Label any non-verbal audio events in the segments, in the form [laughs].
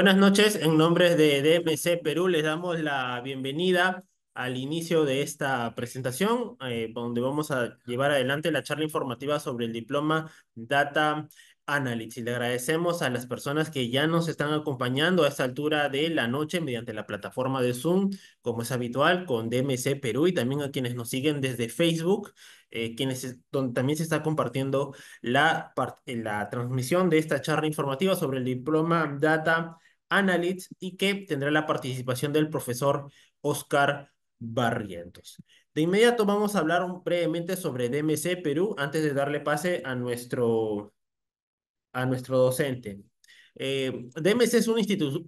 Buenas noches, en nombre de DMC Perú les damos la bienvenida al inicio de esta presentación, eh, donde vamos a llevar adelante la charla informativa sobre el diploma Data Analytics. Le agradecemos a las personas que ya nos están acompañando a esta altura de la noche mediante la plataforma de Zoom, como es habitual, con DMC Perú y también a quienes nos siguen desde Facebook. Eh, quienes, donde también se está compartiendo la, la transmisión de esta charla informativa sobre el diploma Data Analytics y que tendrá la participación del profesor Oscar Barrientos. De inmediato vamos a hablar brevemente sobre DMC Perú antes de darle pase a nuestro, a nuestro docente. Eh, DMC es una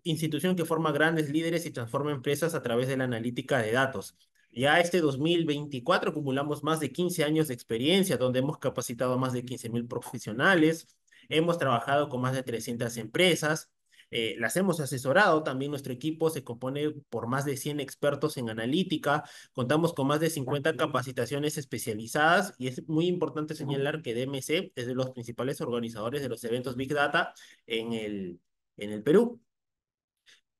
institución que forma grandes líderes y transforma empresas a través de la analítica de datos. Ya este 2024 acumulamos más de 15 años de experiencia, donde hemos capacitado a más de 15.000 mil profesionales, hemos trabajado con más de 300 empresas, eh, las hemos asesorado, también nuestro equipo se compone por más de 100 expertos en analítica, contamos con más de 50 capacitaciones especializadas y es muy importante señalar que DMC es de los principales organizadores de los eventos Big Data en el, en el Perú.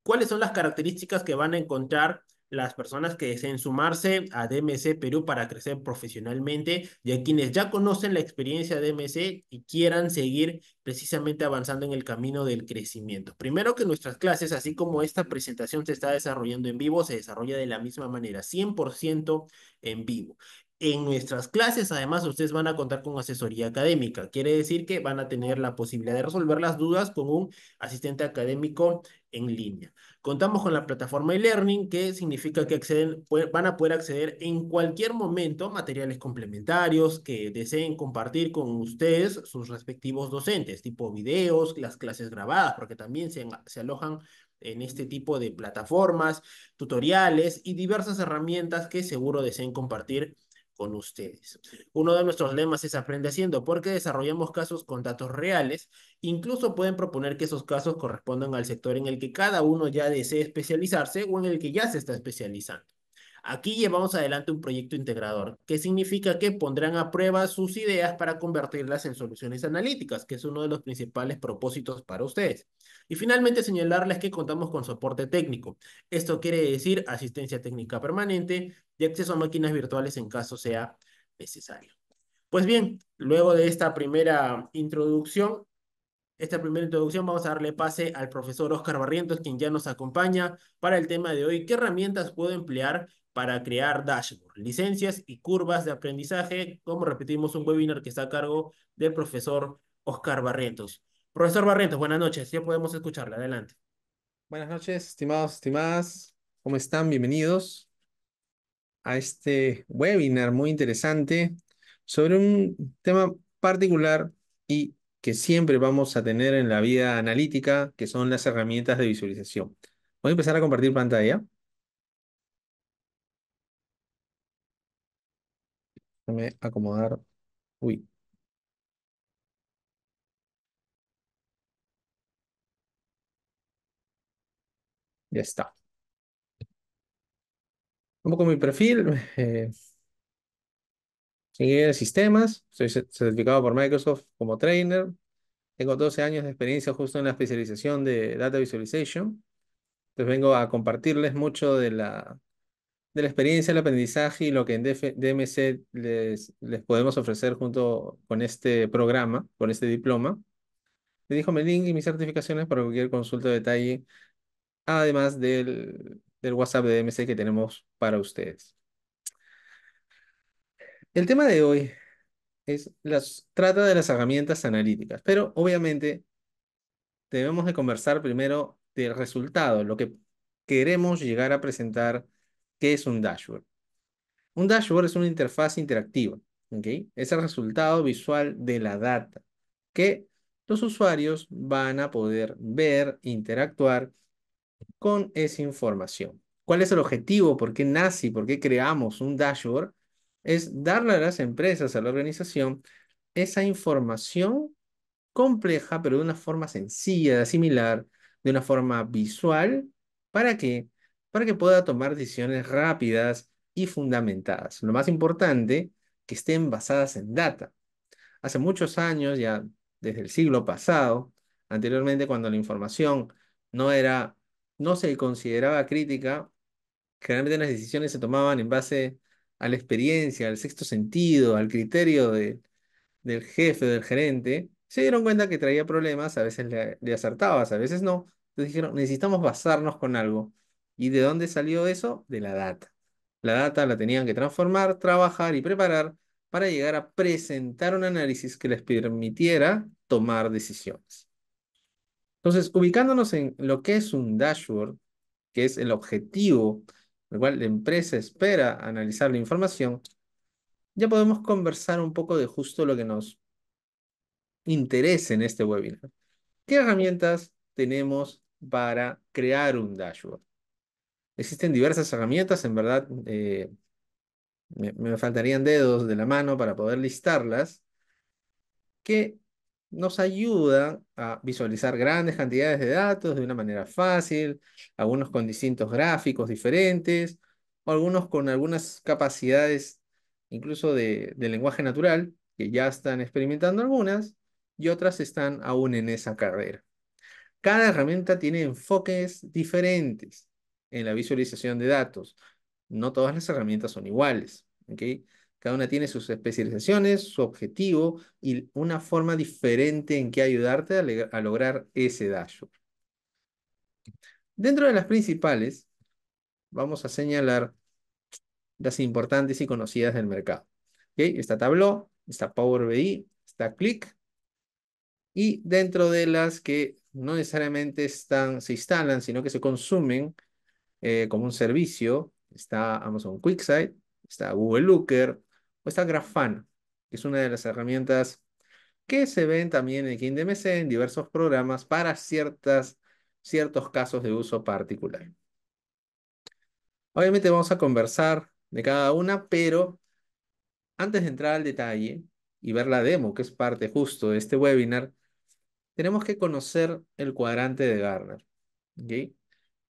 ¿Cuáles son las características que van a encontrar las personas que deseen sumarse a DMC Perú para crecer profesionalmente y a quienes ya conocen la experiencia de DMC y quieran seguir precisamente avanzando en el camino del crecimiento. Primero que nuestras clases, así como esta presentación se está desarrollando en vivo, se desarrolla de la misma manera, 100% en vivo. En nuestras clases, además, ustedes van a contar con asesoría académica. Quiere decir que van a tener la posibilidad de resolver las dudas con un asistente académico en línea. Contamos con la plataforma e-learning, que significa que acceden, van a poder acceder en cualquier momento materiales complementarios que deseen compartir con ustedes sus respectivos docentes, tipo videos, las clases grabadas, porque también se alojan en este tipo de plataformas, tutoriales y diversas herramientas que seguro deseen compartir con ustedes. Uno de nuestros lemas es aprende haciendo, porque desarrollamos casos con datos reales. Incluso pueden proponer que esos casos correspondan al sector en el que cada uno ya desee especializarse o en el que ya se está especializando. Aquí llevamos adelante un proyecto integrador, que significa que pondrán a prueba sus ideas para convertirlas en soluciones analíticas, que es uno de los principales propósitos para ustedes. Y finalmente señalarles que contamos con soporte técnico. Esto quiere decir asistencia técnica permanente y acceso a máquinas virtuales en caso sea necesario. Pues bien, luego de esta primera introducción, esta primera introducción vamos a darle pase al profesor Oscar Barrientos, quien ya nos acompaña para el tema de hoy. ¿Qué herramientas puedo emplear para crear dashboard, licencias y curvas de aprendizaje? Como repetimos, un webinar que está a cargo del profesor Oscar Barrientos. Profesor Barrientos, buenas noches. Ya podemos escucharle. Adelante. Buenas noches, estimados, estimadas. ¿Cómo están? Bienvenidos a este webinar muy interesante sobre un tema particular y que siempre vamos a tener en la vida analítica, que son las herramientas de visualización. Voy a empezar a compartir pantalla. Déjame acomodar. Uy, Ya está. Un poco mi perfil. Eh, sistemas. Soy certificado por Microsoft como trainer. Tengo 12 años de experiencia justo en la especialización de Data Visualization. Entonces vengo a compartirles mucho de la, de la experiencia, el aprendizaje y lo que en DMC les, les podemos ofrecer junto con este programa, con este diploma. Les dijo mi link y mis certificaciones para cualquier consulta de detalle además del, WhatsApp de que tenemos para ustedes. El tema de hoy es las, trata de las herramientas analíticas, pero obviamente debemos de conversar primero del resultado, lo que queremos llegar a presentar, que es un dashboard. Un dashboard es una interfaz interactiva, es el resultado visual de la data que los usuarios van a poder ver, interactuar con esa información. ¿Cuál es el objetivo? ¿Por qué nace? ¿Por qué creamos un dashboard? Es darle a las empresas, a la organización, esa información compleja, pero de una forma sencilla de asimilar, de una forma visual, ¿para qué? Para que pueda tomar decisiones rápidas y fundamentadas. Lo más importante, que estén basadas en data. Hace muchos años, ya desde el siglo pasado, anteriormente cuando la información no era no se consideraba crítica, generalmente las decisiones se tomaban en base a la experiencia, al sexto sentido, al criterio del jefe, del gerente, se dieron cuenta que traía problemas, a veces le, le acertabas, a veces no. Entonces dijeron, necesitamos basarnos con algo. ¿Y de dónde salió eso? De la data. La data la tenían que transformar, trabajar y preparar para llegar a presentar un análisis que les permitiera tomar decisiones. Entonces, ubicándonos en lo que es un dashboard, que es el objetivo el cual la empresa espera analizar la información, ya podemos conversar un poco de justo lo que nos interesa en este webinar. ¿Qué herramientas tenemos para crear un dashboard? Existen diversas herramientas, en verdad eh, me, faltarían dedos de la mano para poder listarlas, que nos ayuda a visualizar grandes cantidades de datos de una manera fácil, algunos con distintos gráficos diferentes, o algunos con algunas capacidades incluso de, lenguaje natural, que ya están experimentando algunas, y otras están aún en esa carrera. Cada herramienta tiene enfoques diferentes en la visualización de datos. No todas las herramientas son iguales. Cada una tiene sus especializaciones, su objetivo y una forma diferente en que ayudarte a, lograr ese dashboard. Dentro de las principales, vamos a señalar las importantes y conocidas del mercado. ¿Okay? Está Tableau, está Power BI, está Click. Y dentro de las que no necesariamente están, se instalan, sino que se consumen eh, como un servicio, está Amazon QuickSight, está Google Looker, o está Grafana, que es una de las herramientas que se ven también en KindMC en diversos programas para ciertas, ciertos casos de uso particular. Obviamente vamos a conversar de cada una, pero antes de entrar al detalle y ver la demo, que es parte justo de este webinar, tenemos que conocer el cuadrante de garner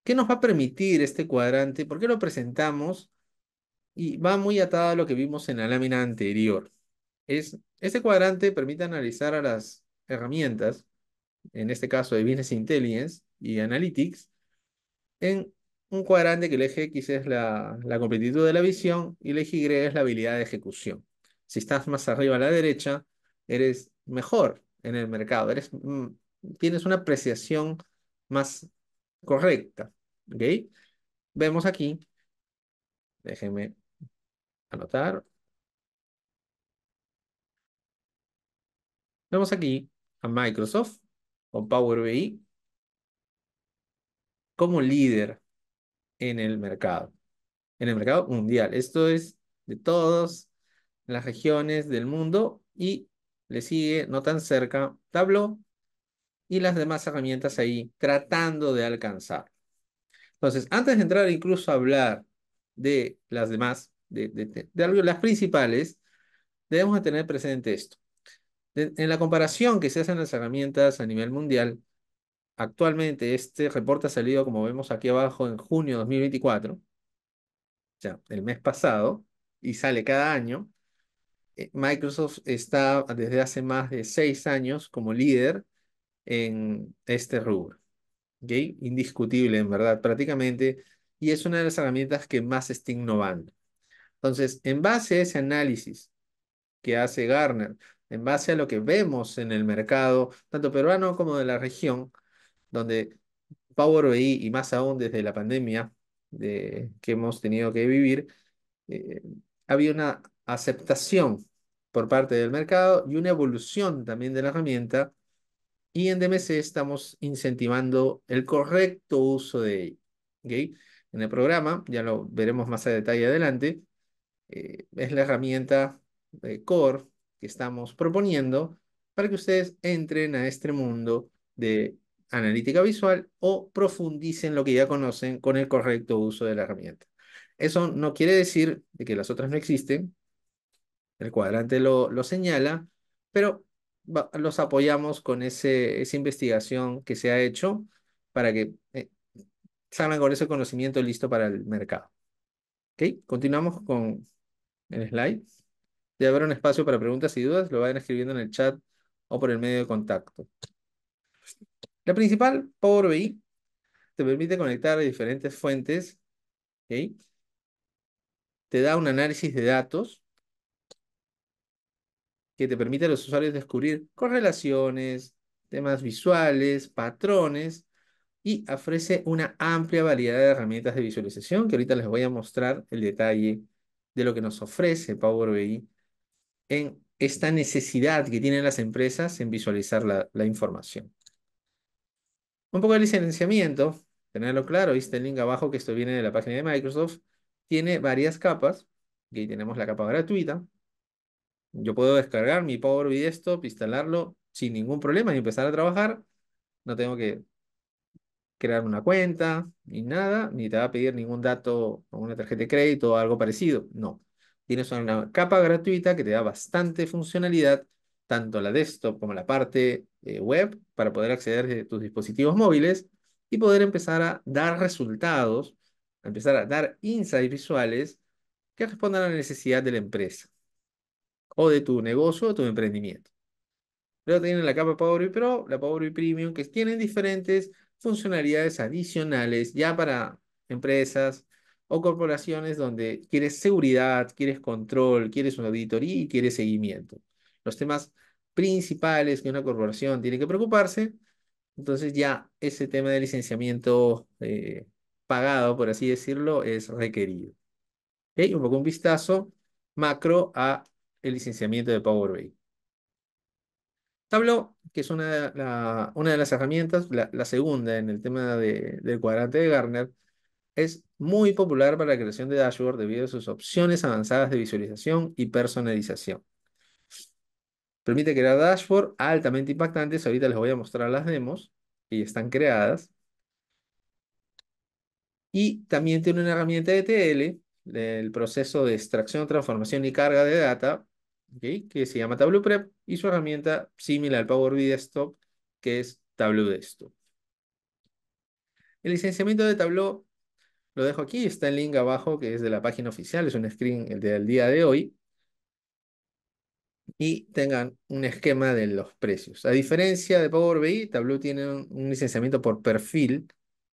¿Qué nos va a permitir este cuadrante? ¿Por qué lo presentamos? y va muy atada a lo que vimos en la lámina anterior. Es, este cuadrante permite analizar a las herramientas, en este caso de Business Intelligence y Analytics, en un cuadrante que el eje X es la, completitud de la visión y el eje Y es la habilidad de ejecución. Si estás más arriba a la derecha, eres mejor en el mercado, eres, mm, tienes una apreciación más correcta. Vemos aquí, déjenme Anotar. Vemos aquí a Microsoft con Power BI como líder en el mercado, en el mercado mundial. Esto es de todas las regiones del mundo y le sigue no tan cerca Tableau y las demás herramientas ahí tratando de alcanzar. Entonces, antes de entrar incluso a hablar de las demás, de, de, las principales, debemos tener presente esto. en la comparación que se hacen las herramientas a nivel mundial, actualmente este reporte ha salido, como vemos aquí abajo, en junio de 2024, o sea, el mes pasado, y sale cada año. Eh, Microsoft está desde hace más de seis años como líder en este rubro. Indiscutible, en verdad, prácticamente. Y es una de las herramientas que más está innovando. Entonces, en base a ese análisis que hace Garner, en base a lo que vemos en el mercado, tanto peruano como de la región, donde Power BI y más aún desde la pandemia de, que hemos tenido que vivir, eh, había una aceptación por parte del mercado y una evolución también de la herramienta. Y en DMC estamos incentivando el correcto uso de ella. En el programa, ya lo veremos más a detalle adelante, eh, es la herramienta de Core que estamos proponiendo para que ustedes entren a este mundo de analítica visual o profundicen lo que ya conocen con el correcto uso de la herramienta. Eso no quiere decir de que las otras no existen, el cuadrante lo, señala, pero los apoyamos con esa investigación que se ha hecho para que eh, salgan con ese conocimiento listo para el mercado. ¿Ok? Continuamos con en slide. Ya haber un espacio para preguntas y dudas, lo vayan escribiendo en el chat o por el medio de contacto. La principal, Power BI, te permite conectar diferentes fuentes, te da un análisis de datos que te permite a los usuarios descubrir correlaciones, temas visuales, patrones, y ofrece una amplia variedad de herramientas de visualización que ahorita les voy a mostrar el detalle de lo que nos ofrece Power BI en esta necesidad que tienen las empresas en visualizar la, información. Un poco de licenciamiento, tenerlo claro, viste el link abajo que esto viene de la página de Microsoft, tiene varias capas, aquí tenemos la capa gratuita, yo puedo descargar mi Power BI Desktop, instalarlo sin ningún problema y empezar a trabajar, no tengo que crear una cuenta, ni nada, ni te va a pedir ningún dato o una tarjeta de crédito o algo parecido. No. Tienes una capa gratuita que te da bastante funcionalidad, tanto la desktop como la parte eh, web, para poder acceder a tus dispositivos móviles y poder empezar a dar resultados, empezar a dar insights visuales que respondan a la necesidad de la empresa o de tu negocio o tu emprendimiento. Luego tienen la capa Power BI Pro, la Power BI Premium, que tienen diferentes funcionalidades adicionales ya para empresas o corporaciones donde quieres seguridad, quieres control, quieres una auditoría y quieres seguimiento. Los temas principales que una corporación tiene que preocuparse, entonces ya ese tema de licenciamiento eh, pagado, por así decirlo, es requerido. Un poco un vistazo macro a el licenciamiento de Power BI. Tableau, que es una, de las herramientas, la, segunda en el tema del cuadrante de Garner, es muy popular para la creación de dashboard debido a sus opciones avanzadas de visualización y personalización. Permite crear dashboard altamente impactantes. Ahorita les voy a mostrar las demos y están creadas. Y también tiene una herramienta de el proceso de extracción, transformación y carga de data, que se llama Tableau Prep y su herramienta similar al Power BI Desktop, que es Tableau Desktop. El licenciamiento de Tableau lo dejo aquí, está el link abajo que es de la página oficial, es un screen del día de hoy. Y tengan un esquema de los precios. A diferencia de Power BI, Tableau tiene un licenciamiento por perfil.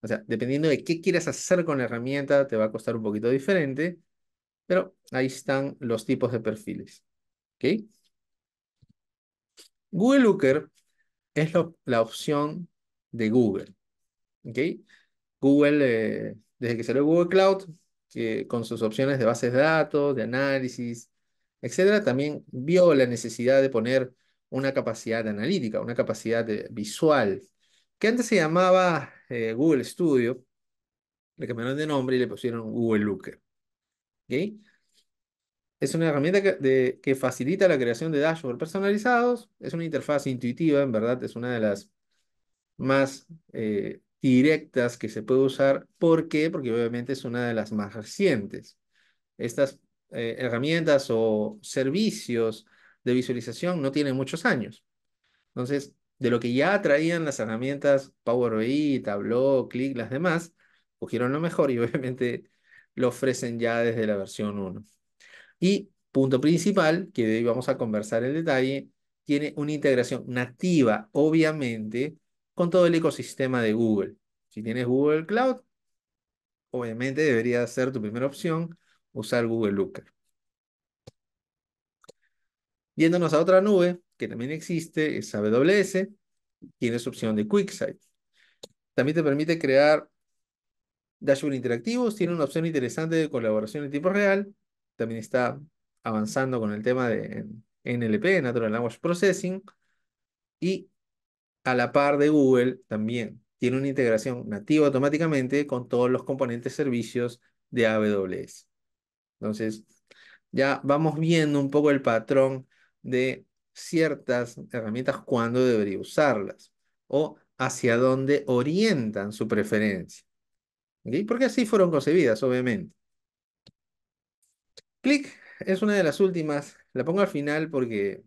O sea, dependiendo de qué quieras hacer con la herramienta, te va a costar un poquito diferente. Pero ahí están los tipos de perfiles. Google Looker es la opción de Google. Google, eh, desde que salió Google Cloud, que con sus opciones de bases de datos, de análisis, etcétera, también vio la necesidad de poner una capacidad analítica, una capacidad visual, que antes se llamaba eh, Google Studio, le cambiaron de nombre y le pusieron Google Looker. ¿Ok? Es una herramienta que, que, facilita la creación de dashboards personalizados. Es una interfaz intuitiva, en verdad, es una de las más eh, directas que se puede usar. ¿Por qué? Porque obviamente es una de las más recientes. Estas eh, herramientas o servicios de visualización no tienen muchos años. Entonces, de lo que ya traían las herramientas Power BI, Tableau, Click, las demás, cogieron lo mejor y [laughs] obviamente lo ofrecen ya desde la versión 1. Y punto principal, que de vamos a conversar en detalle, tiene una integración nativa, obviamente, con todo el ecosistema de Google. Si tienes Google Cloud, obviamente debería ser tu primera opción usar Google Looker. Yéndonos a otra nube que también existe, es AWS, su opción de QuickSight. También te permite crear dashboard interactivos, tiene una opción interesante de colaboración en tiempo real, también está avanzando con el tema de NLP, Natural Language Processing, y a la par de Google también tiene una integración nativa automáticamente con todos los componentes servicios de AWS. Entonces, ya vamos viendo un poco el patrón de ciertas herramientas cuándo debería usarlas o hacia dónde orientan su preferencia. Porque así fueron concebidas, obviamente. Click es una de las últimas. La pongo al final porque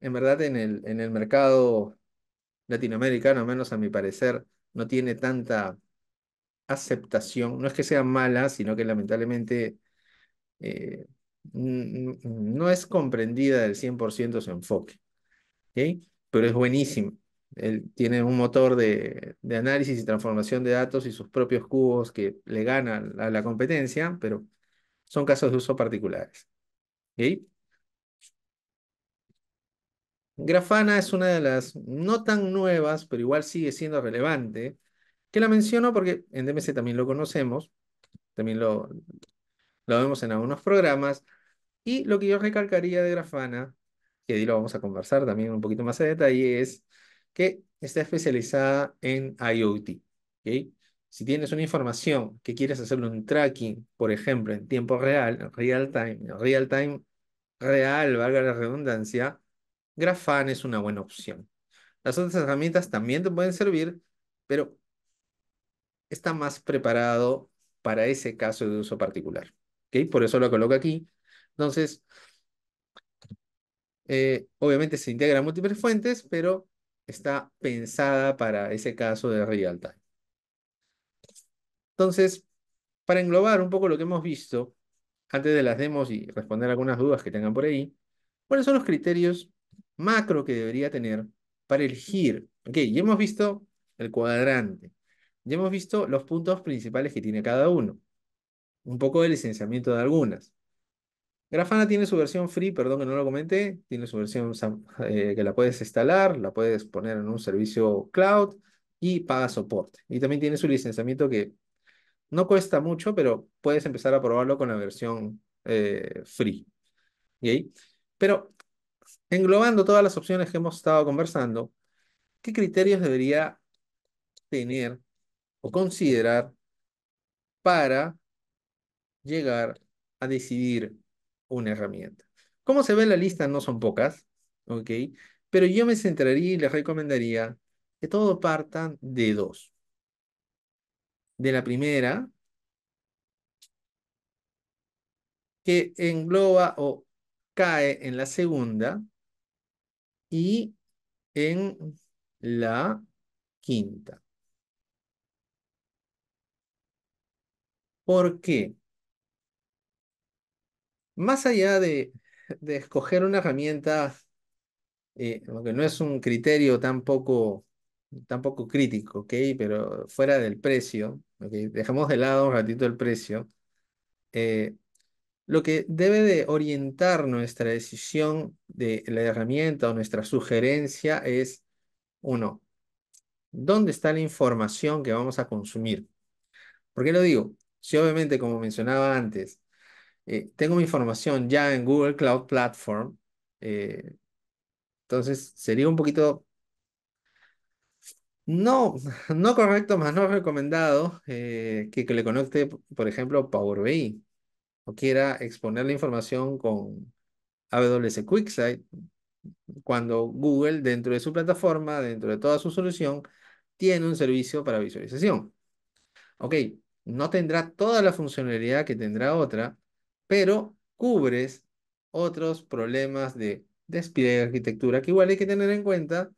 en verdad en el, en el mercado latinoamericano, menos a mi parecer, no tiene tanta aceptación. No es que sea mala, sino que lamentablemente eh, no es comprendida del 100% su enfoque. Pero es buenísimo. Él tiene un motor de, de, análisis y transformación de datos y sus propios cubos que le ganan a la competencia, pero son casos de uso particulares. Grafana es una de las no tan nuevas, pero igual sigue siendo relevante, que la menciono porque en DMC también lo conocemos, también lo, vemos en algunos programas, y lo que yo recalcaría de Grafana, que ahí lo vamos a conversar también un poquito más a detalle, es que está especializada en IoT. Si tienes una información que quieres hacerle un tracking, por ejemplo, en tiempo real, real time, real time real, valga la redundancia, Grafan es una buena opción. Las otras herramientas también te pueden servir, pero está más preparado para ese caso de uso particular. Por eso lo coloco aquí. Entonces, eh, obviamente se integra múltiples fuentes, pero está pensada para ese caso de real time. Entonces, para englobar un poco lo que hemos visto, antes de las demos y responder algunas dudas que tengan por ahí, ¿cuáles son los criterios macro que debería tener para elegir? Ok, ya hemos visto el cuadrante, ya hemos visto los puntos principales que tiene cada uno, un poco de licenciamiento de algunas. Grafana tiene su versión free, perdón que no lo comenté, tiene su versión eh, que la puedes instalar, la puedes poner en un servicio cloud y paga soporte. Y también tiene su licenciamiento que no cuesta mucho, pero puedes empezar a probarlo con la versión eh, free. Pero englobando todas las opciones que hemos estado conversando, ¿qué criterios debería tener o considerar para llegar a decidir una herramienta? Como se ve en la lista, no son pocas, Pero yo me centraría y les recomendaría que todo partan de dos de la primera, que engloba o cae en la segunda y en la quinta. ¿Por qué? Más allá de, escoger una herramienta, aunque eh, no es un criterio tampoco, tampoco crítico, ¿ok? Pero fuera del precio, Okay, dejamos de lado un ratito el precio. Eh, lo que debe de orientar nuestra decisión de la herramienta o nuestra sugerencia es, uno, ¿dónde está la información que vamos a consumir? ¿Por qué lo digo? Si obviamente, como mencionaba antes, eh, tengo mi información ya en Google Cloud Platform, eh, entonces sería un poquito no, [laughs] no correcto, más no recomendado eh, que, le conecte, por ejemplo, Power BI o quiera exponer la información con AWS QuickSight cuando Google, dentro de su plataforma, dentro de toda su solución, tiene un servicio para visualización. Ok, no tendrá toda la funcionalidad que tendrá otra, pero cubres otros problemas de despliegue de arquitectura que igual hay que tener en cuenta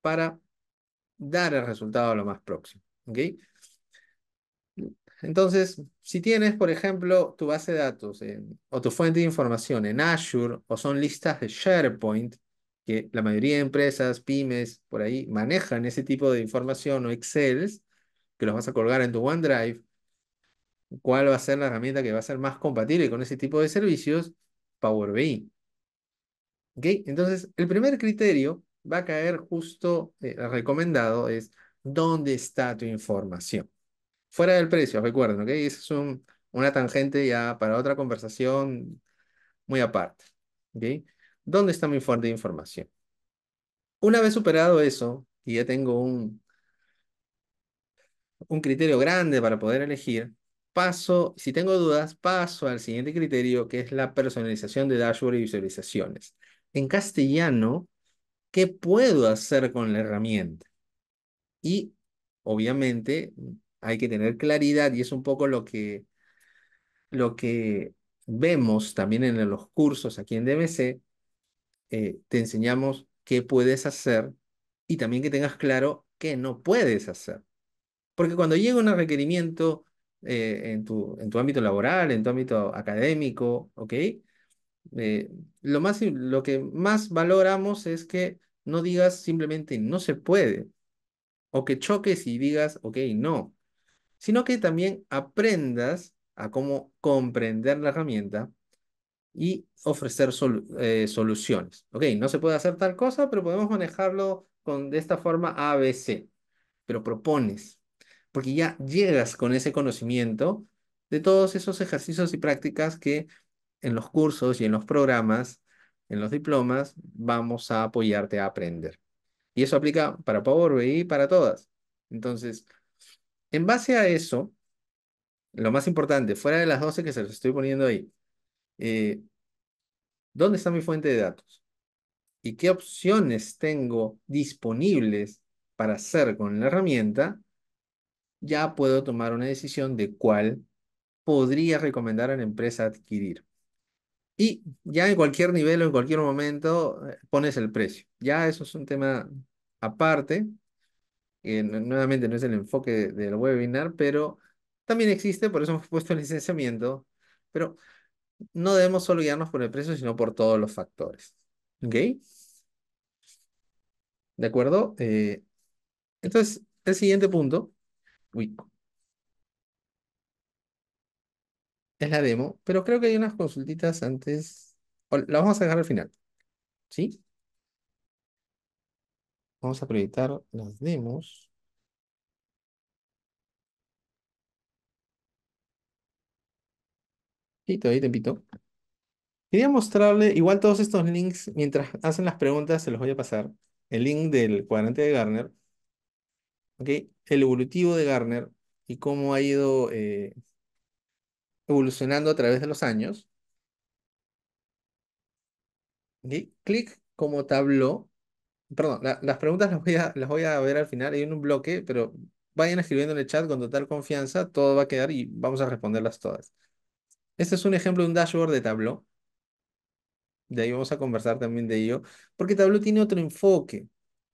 para dar el resultado a lo más próximo. ¿okay? Entonces, si tienes, por ejemplo, tu base de datos o tu fuente de información en Azure o son listas de SharePoint, que la mayoría de empresas, pymes, por ahí, manejan ese tipo de información o Excel, que los vas a colgar en tu OneDrive, ¿cuál va a ser la herramienta que va a ser más compatible con ese tipo de servicios? Power BI. ¿Okay? Entonces, el primer criterio va a caer justo, eh, recomendado es, ¿dónde está tu información? Fuera del precio, recuerden, ¿ok? Esa es un, una tangente ya para otra conversación muy aparte, ¿ok? ¿Dónde está mi fuente de información? Una vez superado eso, y ya tengo un, un criterio grande para poder elegir, paso, si tengo dudas, paso al siguiente criterio, que es la personalización de dashboard y visualizaciones. En castellano, ¿Qué puedo hacer con la herramienta? Y obviamente hay que tener claridad y es un poco lo que, lo que vemos también en los cursos aquí en DMC. Eh, te enseñamos qué puedes hacer y también que tengas claro qué no puedes hacer. Porque cuando llega un requerimiento eh, en, tu, en tu ámbito laboral, en tu ámbito académico, ¿ok? Eh, lo, más, lo que más valoramos es que no digas simplemente no se puede, o que choques y digas, ok, no, sino que también aprendas a cómo comprender la herramienta y ofrecer eh, soluciones. Ok, no se puede hacer tal cosa, pero podemos manejarlo con, de esta forma ABC. Pero propones, porque ya llegas con ese conocimiento de todos esos ejercicios y prácticas que en los cursos y en los programas en los diplomas, vamos a apoyarte a aprender. Y eso aplica para Power BI y para todas. Entonces, en base a eso, lo más importante, fuera de las 12 que se los estoy poniendo ahí, eh, ¿dónde está mi fuente de datos? ¿Y qué opciones tengo disponibles para hacer con la herramienta? Ya puedo tomar una decisión de cuál podría recomendar a la empresa adquirir. Y ya en cualquier nivel o en cualquier momento eh, pones el precio. Ya eso es un tema aparte. que eh, nuevamente no es el enfoque del webinar, pero también existe, por eso hemos [laughs] puesto el licenciamiento. Pero no debemos solo guiarnos por el precio, sino por todos los factores. ¿Ok? ¿De acuerdo? Eh, entonces, el siguiente punto. Uy, es la demo, pero creo que hay unas consultitas antes. la vamos a dejar al final. ¿Sí? Vamos a proyectar las demos. Y te pito. Quería mostrarle, igual todos estos links, mientras hacen las preguntas, se los voy a pasar. El link del cuadrante de Garner, ¿ok? el evolutivo de Garner y cómo ha ido eh, evolucionando a través de los años. Clic como tabló. Perdón, las preguntas las voy, a, las voy a ver al final. Hay un bloque, pero vayan escribiendo en el chat con total confianza. Todo va a quedar y vamos a responderlas todas. Este es un ejemplo de un dashboard de Tableau. De ahí vamos a conversar también de ello. Porque tabló tiene otro enfoque.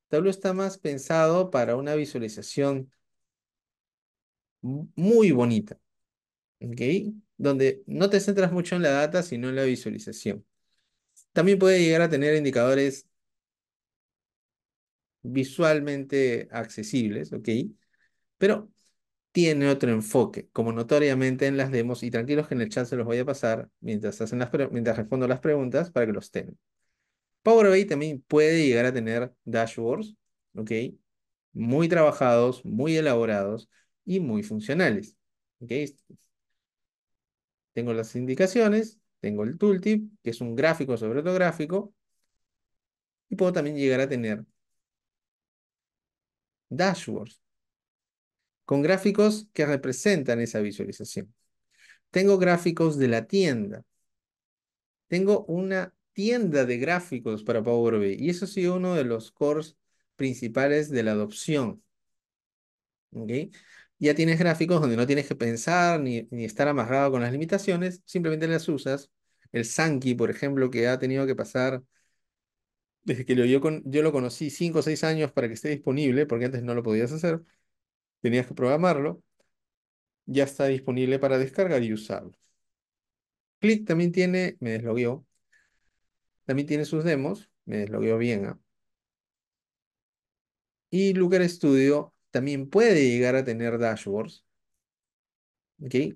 Tableau está más pensado para una visualización muy bonita. ¿Ok? donde no te centras mucho en la data, sino en la visualización. También puede llegar a tener indicadores visualmente accesibles, ¿ok? Pero tiene otro enfoque, como notoriamente en las demos, y tranquilos que en el chat se los voy a pasar mientras, hacen las mientras respondo las preguntas para que los tengan. Power BI también puede llegar a tener dashboards, ¿ok? Muy trabajados, muy elaborados y muy funcionales. ¿Ok? Tengo las indicaciones, tengo el tooltip, que es un gráfico sobre otro gráfico, y puedo también llegar a tener dashboards con gráficos que representan esa visualización. Tengo gráficos de la tienda. Tengo una tienda de gráficos para Power BI y eso ha sido uno de los cores principales de la adopción. ¿Okay? ya tienes gráficos donde no tienes que pensar ni, estar amarrado con las limitaciones, simplemente las usas. El Sankey, por ejemplo, que ha tenido que pasar desde que yo, con, yo lo conocí 5 o 6 años para que esté disponible, porque antes no lo podías hacer, tenías que programarlo, ya está disponible para descargar y usarlo. Click también tiene, me deslogueó, también tiene sus demos, me deslogueó bien. ¿ah? Y Looker Studio también puede llegar a tener dashboards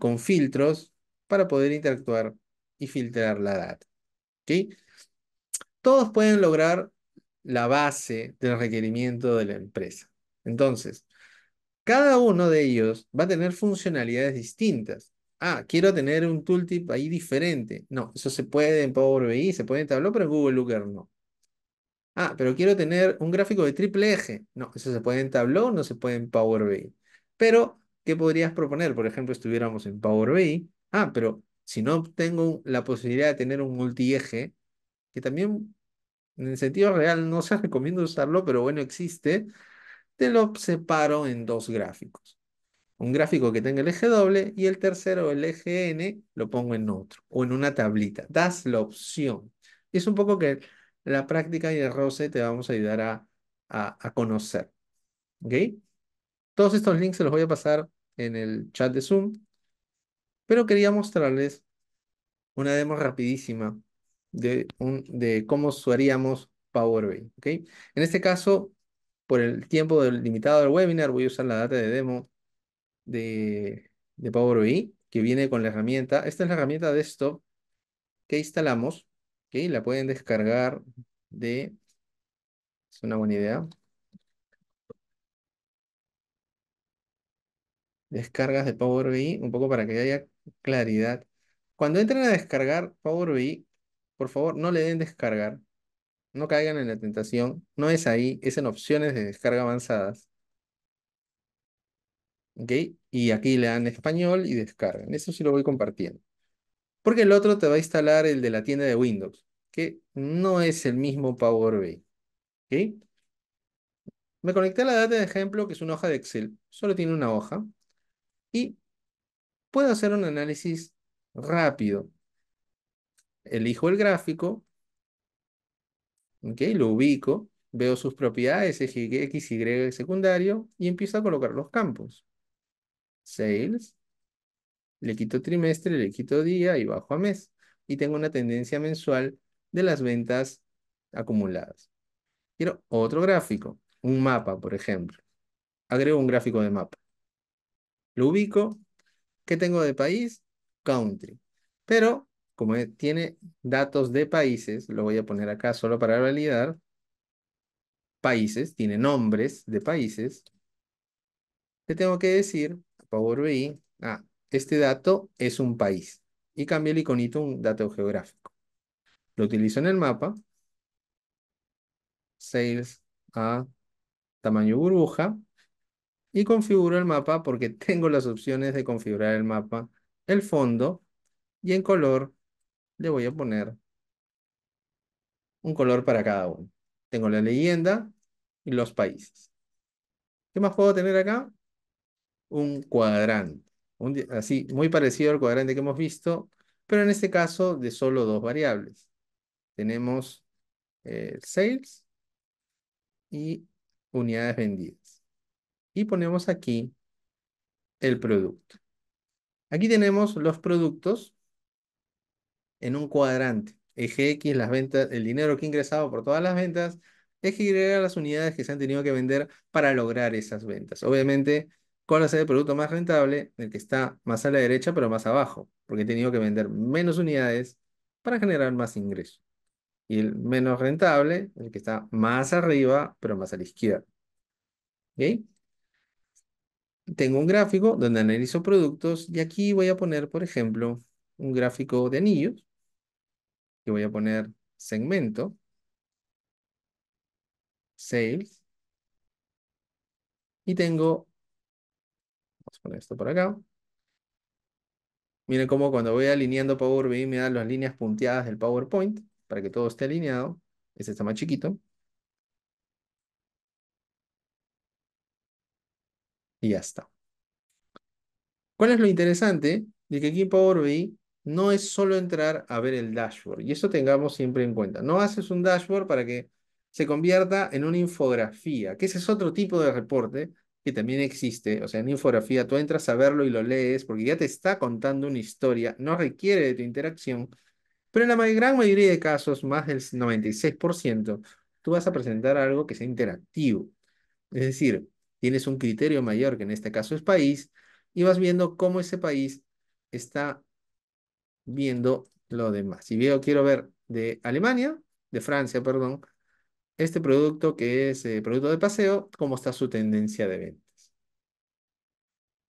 con filtros para poder interactuar y filtrar la data. Todos pueden lograr la base del requerimiento de la empresa. Entonces, cada uno de ellos va a tener funcionalidades distintas. Ah, quiero tener un tooltip ahí diferente. No, eso se puede en Power BI, se puede en Tableau, pero en Google Looker no. Ah, pero quiero tener un gráfico de triple eje. No, eso se puede en Tableau, no se puede en Power BI. Pero, ¿qué podrías proponer? Por ejemplo, estuviéramos en Power BI. Ah, pero si no tengo la posibilidad de tener un eje. que también en el sentido real no se [laughs] recomienda usarlo, pero bueno, existe, te lo separo en dos gráficos. Un gráfico que tenga el eje doble y el tercero, el eje N, lo pongo en otro o en una tablita. Das la opción. Es un poco que la práctica y el roce te vamos a ayudar a, conocer. ¿Ok? Todos estos links se los voy a pasar en el chat de Zoom, pero quería mostrarles una demo rapidísima de, un, de cómo usaríamos Power BI. ¿ok? En este caso, por el tiempo limitado del webinar, voy a usar la data de demo de, Power BI, que viene con la herramienta. Esta es la herramienta de esto que instalamos la pueden descargar de... Es una buena idea. Descargas de Power BI, un poco para que haya claridad. Cuando entren a descargar Power BI, por favor, no le den descargar. No caigan en la tentación. No es ahí, es en opciones de descarga avanzadas. ¿Ok? Y aquí le dan español y descargan. Eso sí lo voy compartiendo. Porque el otro te va a instalar el de la tienda de Windows, que no es el mismo Power BI. Me conecté a la data de ejemplo, que es una hoja de Excel. Solo tiene una hoja. Y puedo hacer un análisis rápido. Elijo el gráfico. okay, Lo ubico. Veo sus propiedades, X, Y secundario. Y empiezo a colocar los campos. Sales le quito trimestre, le quito día y bajo a mes. Y tengo una tendencia mensual de las ventas acumuladas. Quiero otro gráfico, un mapa, por ejemplo. Agrego un gráfico de mapa. Lo ubico. ¿Qué tengo de país? Country. Pero como tiene datos de países, lo voy a poner acá solo para validar. Países, tiene nombres de países. Le tengo que decir a Power BI, ah, este dato es un país. Y cambié el iconito un dato geográfico. Lo utilizo en el mapa. Sales a tamaño burbuja. Y configuro el mapa porque [laughs] tengo las opciones de configurar el mapa, el fondo y en color le voy a poner un color para cada uno. Tengo la leyenda y los países. ¿Qué más puedo tener acá? Un cuadrante así muy parecido al cuadrante que hemos visto, pero en este caso de solo dos variables. Tenemos eh, sales y unidades vendidas. Y ponemos aquí el producto. Aquí tenemos los productos en un cuadrante. Eje X, las ventas, el dinero que ha ingresado por todas las ventas. Eje Y, las unidades que se han tenido que vender para lograr esas ventas. Obviamente, ¿Cuál va a ser el producto más rentable? El que está más a la derecha, pero más abajo, porque he tenido que vender menos unidades para generar más ingreso. Y el menos rentable, el que está más arriba, pero más a la izquierda. ¿Ok? Tengo un gráfico donde analizo productos y aquí voy a poner, por ejemplo, un gráfico de anillos. Y voy a poner segmento, sales. Y tengo Vamos esto por acá. Miren cómo cuando voy alineando Power BI me dan las líneas punteadas del PowerPoint para que todo esté alineado. ese está más chiquito. Y ya está. ¿Cuál es lo interesante? De que aquí en Power BI no es solo entrar a ver el dashboard. Y eso tengamos siempre en cuenta. No haces un dashboard para que se convierta en una infografía, que ese es otro tipo de reporte también existe, o sea, en infografía tú entras a verlo y lo lees porque ya te está contando una historia, no requiere de tu interacción, pero en la gran mayoría de casos, más del 96%, tú vas a presentar algo que sea interactivo. Es decir, tienes un criterio mayor, que en este caso es país, y vas viendo cómo ese país está viendo lo demás. Si yo quiero ver de Alemania, de Francia, perdón, este producto que es eh, producto de paseo, cómo está su tendencia de ventas.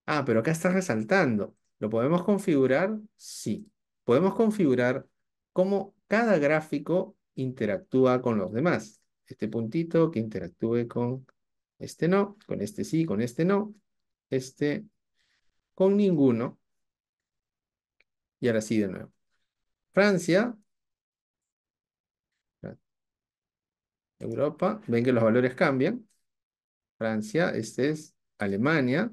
Ah, pero acá está resaltando. ¿Lo podemos configurar? Sí. Podemos configurar cómo cada gráfico interactúa con los demás. Este puntito que interactúe con este no, con este sí, con este no, este con ninguno. Y ahora sí de nuevo. Francia Europa, ven que los valores cambian. Francia, este es Alemania,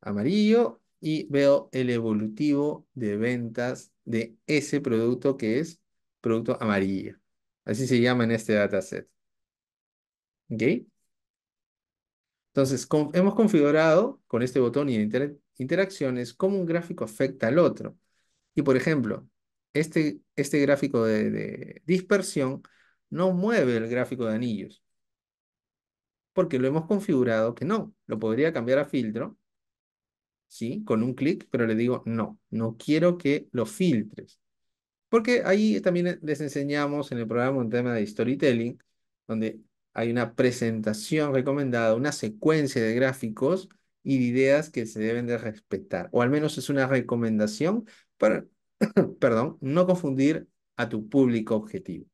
amarillo, y veo el evolutivo de ventas de ese producto que es producto amarillo. Así se llama en este dataset. ¿Ok? Entonces, hemos configurado con este botón y interacciones cómo un gráfico afecta al otro. Y por ejemplo, este, este gráfico de, de dispersión no mueve el gráfico de anillos. Porque lo hemos configurado que no. Lo podría cambiar a filtro, ¿sí? Con un clic, pero le digo no, no quiero que lo filtres. Porque ahí también les enseñamos en el programa un tema de storytelling, donde hay una presentación recomendada, una secuencia de gráficos y de ideas que se deben de respetar. O al menos es una recomendación para, [coughs] perdón, no confundir a tu público objetivo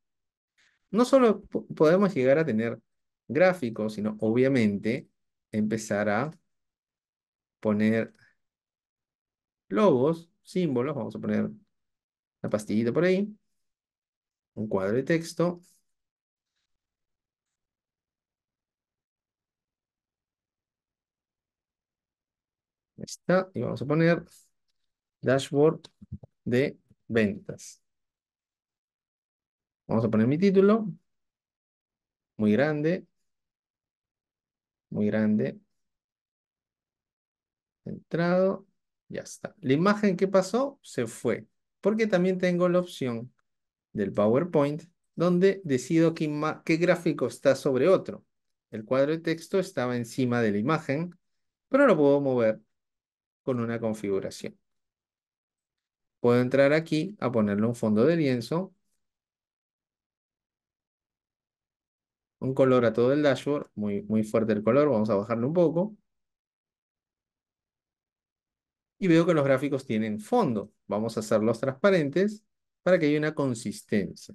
no solo podemos llegar a tener gráficos, sino obviamente empezar a poner logos, símbolos, vamos a poner la pastillita por ahí, un cuadro de texto. Ahí está, y vamos a poner dashboard de ventas. Vamos a poner mi título. Muy grande. Muy grande. Entrado. Ya está. La imagen que pasó se fue. Porque también tengo la opción del PowerPoint donde decido qué, qué gráfico está sobre otro. El cuadro de texto estaba encima de la imagen, pero lo puedo mover con una configuración. Puedo entrar aquí a ponerle un fondo de lienzo un color a todo el dashboard, muy, muy fuerte el color, vamos a bajarlo un poco. Y veo que los gráficos tienen fondo. Vamos a hacerlos transparentes para que haya una consistencia.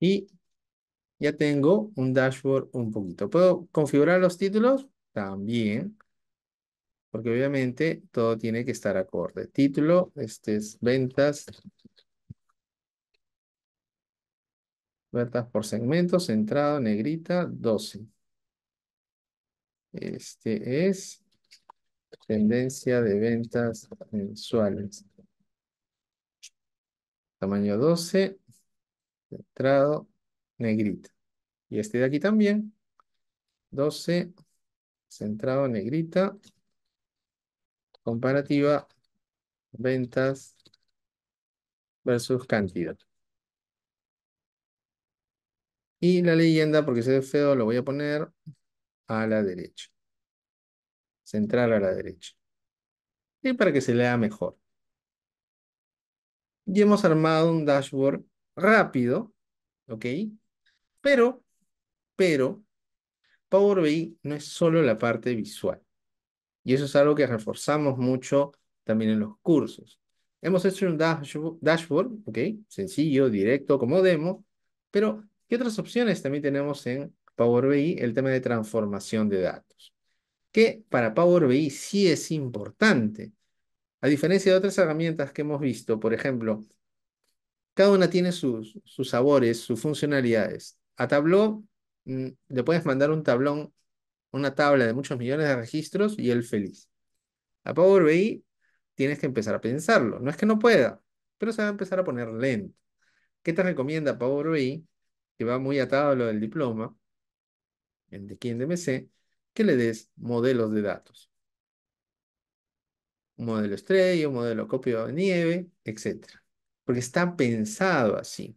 Y ya tengo un dashboard un poquito. ¿Puedo configurar los títulos? También porque obviamente todo tiene que estar acorde. Título, este es ventas, ventas por segmento, centrado, negrita, 12. Este es tendencia de ventas mensuales. Tamaño 12, centrado, negrita. Y este de aquí también, 12, centrado, negrita, comparativa ventas versus cantidad. Y la leyenda, porque se ve feo, lo voy a poner a la derecha. Central a la derecha. Y para que se lea mejor. Y hemos armado un dashboard rápido, ¿ok? Pero, pero, Power BI no es solo la parte visual. Y eso es algo que reforzamos mucho también en los cursos. Hemos hecho un dashboard, ¿ok? Sencillo, directo, como demo, pero ¿qué otras opciones también tenemos en Power BI? El tema de transformación de datos, que para Power BI sí es importante. A diferencia de otras herramientas que hemos visto, por ejemplo, cada una tiene sus, sus sabores, sus funcionalidades. A Tableau mm, le puedes mandar un tablón una tabla de muchos millones de registros y él feliz. A Power BI tienes que empezar a pensarlo. No es que no pueda, pero se va a empezar a poner lento. ¿Qué te recomienda Power BI? Que va muy atado a lo del diploma, de quién DMC, que le des modelos de datos. Un modelo estrella, un modelo copio de nieve, etc. Porque está pensado así.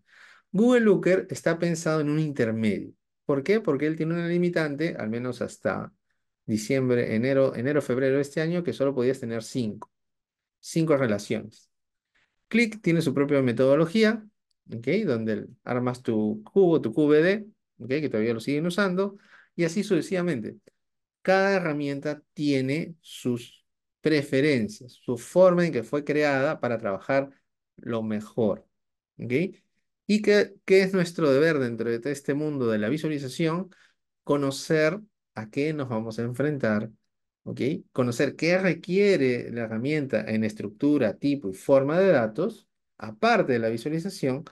Google Looker está pensado en un intermedio. ¿Por qué? Porque él tiene una limitante, al menos hasta diciembre, enero, enero, febrero de este año, que solo podías tener cinco. Cinco relaciones. Click tiene su propia metodología, ¿ok? donde armas tu cubo, tu QBD, ¿ok? que todavía lo siguen usando, y así sucesivamente. Cada herramienta tiene sus preferencias, su forma en que fue creada para trabajar lo mejor. ¿Ok? ¿Y qué, es nuestro deber dentro de este mundo de la visualización? Conocer a qué nos vamos a enfrentar, ¿ok? Conocer qué requiere la herramienta en estructura, tipo y forma de datos, aparte de la visualización,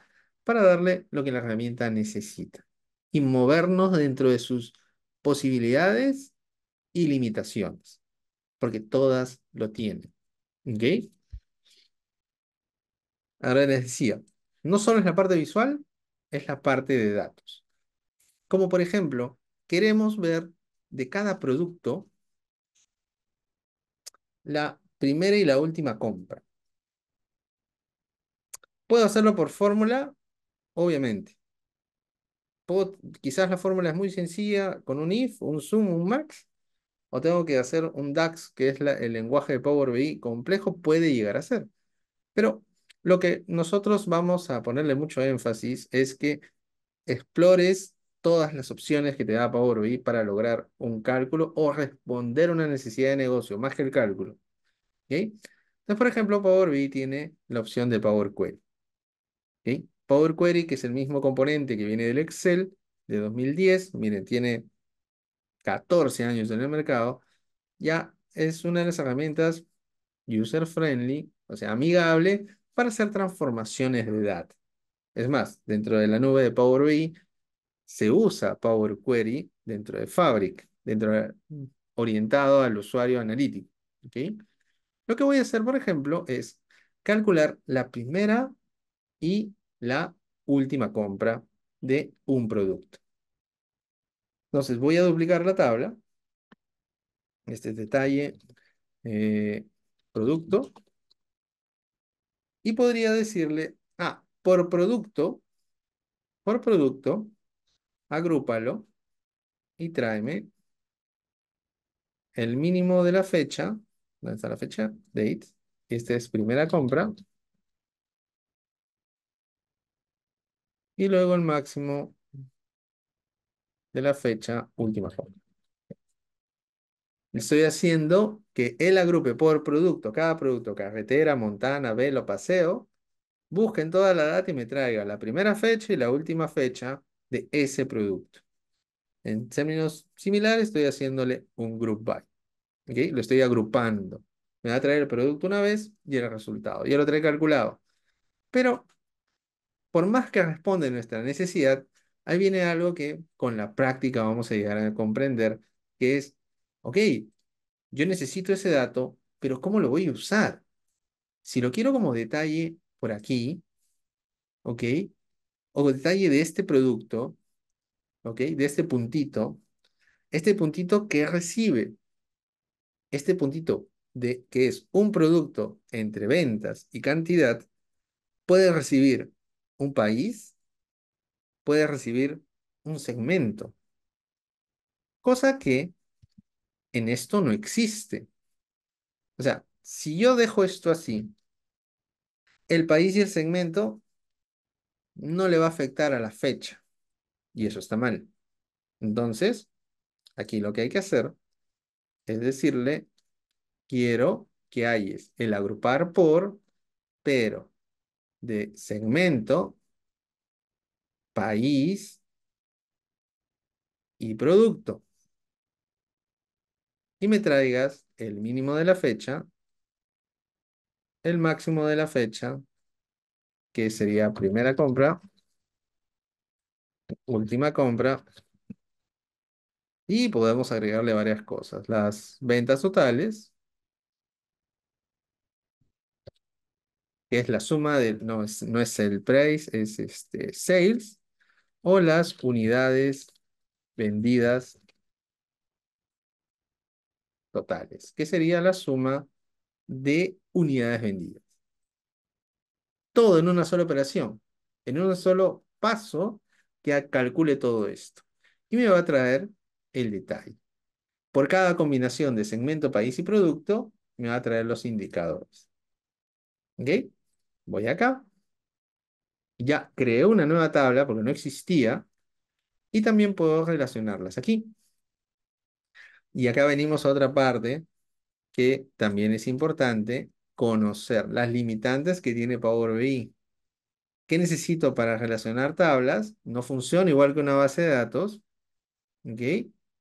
para darle lo que la herramienta necesita y movernos dentro de sus posibilidades y limitaciones, porque todas lo tienen, ¿ok? Ahora les decía, no solo es la parte visual, es la parte de datos. Como por ejemplo, queremos ver de cada producto la primera y la última compra. ¿Puedo hacerlo por fórmula? Obviamente. quizás la fórmula es muy sencilla con un if, un sum, un max, o tengo que hacer un DAX, que es el lenguaje de Power BI complejo, puede llegar a ser. Pero lo que nosotros vamos a ponerle mucho énfasis es que explores todas las opciones que te da Power BI para lograr un cálculo o responder una necesidad de negocio, más que el cálculo. Entonces, por ejemplo, Power BI tiene la opción de Power Query. Power Query, que es el mismo componente que viene del Excel de 2010, miren, tiene 14 años en el mercado, ya es una de las herramientas user-friendly, o sea, amigable para hacer transformaciones de edad. Es más, dentro de la nube de Power BI se usa Power Query dentro de Fabric, dentro orientado al usuario analítico. Lo que voy a hacer, por ejemplo, es calcular la primera y la última compra de un producto. Entonces voy a duplicar la tabla. Este detalle, eh, producto, y podría decirle, ah, por producto, por producto, agrúpalo y tráeme el mínimo de la fecha, ¿dónde está la fecha? Date, esta es primera compra. Y luego el máximo de la fecha última compra. Estoy haciendo que él agrupe por producto, cada producto, carretera, montana, velo, paseo, busquen toda la data y me traiga la primera fecha y la última fecha de ese producto. En términos similares, estoy haciéndole un group by. Lo estoy agrupando. Me va a traer el producto una vez y el resultado. Ya lo trae calculado. Pero, por más que responde nuestra necesidad, ahí viene algo que con la práctica vamos a llegar a comprender, que es, ok, yo necesito ese dato, pero ¿cómo lo voy a usar? Si lo quiero como detalle por aquí, ¿ok? O detalle de este producto, ¿ok? De este puntito, este puntito que recibe, este puntito de que es un producto entre ventas y cantidad, puede recibir un país, puede recibir un segmento. Cosa que en esto no existe. O sea, si yo dejo esto así, el país y el segmento no le va a afectar a la fecha. Y eso está mal. Entonces, aquí lo que hay que hacer es decirle, quiero que hayes el agrupar por, pero de segmento, país y producto y me traigas el mínimo de la fecha, el máximo de la fecha, que sería primera compra, última compra, y podemos agregarle varias cosas. Las ventas totales, que es la suma de, no es, no es el price, es este sales, o las unidades vendidas totales, que sería la suma de unidades vendidas. Todo en una sola operación, en un solo paso que calcule todo esto. Y me va a traer el detalle. Por cada combinación de segmento, país y producto, me va a traer los indicadores. ¿Ok? Voy acá. Ya creé una nueva tabla porque no existía. Y también puedo relacionarlas aquí. Y acá venimos a otra parte que también es importante conocer las limitantes que tiene Power BI. ¿Qué necesito para relacionar tablas? No funciona igual que una base de datos.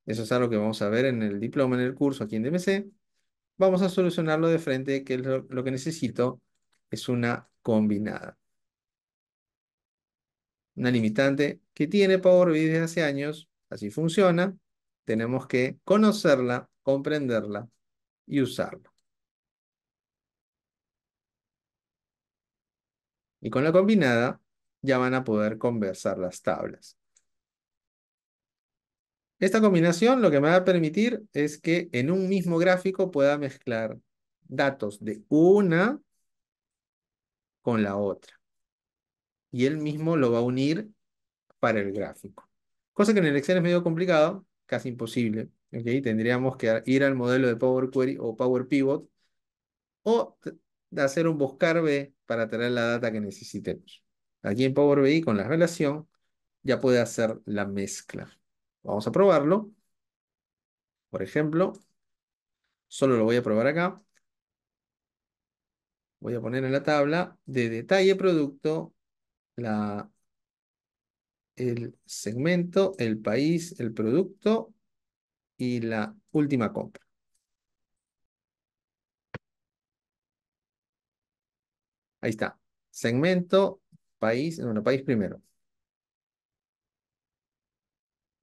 Eso es algo que vamos a ver en el diploma, en el curso aquí en DMC. Vamos a solucionarlo de frente, que lo, lo que necesito es una combinada. Una limitante que tiene Power BI desde hace años. Así funciona tenemos que conocerla, comprenderla y usarla. Y con la combinada ya van a poder conversar las tablas. Esta combinación lo que me va a permitir es que en un mismo gráfico pueda mezclar datos de una con la otra. Y él mismo lo va a unir para el gráfico. Cosa que en el Excel es medio complicado casi imposible. Tendríamos que ir al modelo de Power Query o Power Pivot o hacer un buscar B para tener la data que necesitemos. Aquí en Power BI con la relación ya puede hacer la mezcla. Vamos a probarlo. Por ejemplo, solo lo voy a probar acá. Voy a poner en la tabla de detalle producto la el segmento, el país, el producto y la última compra. Ahí está. Segmento, país, bueno, país primero.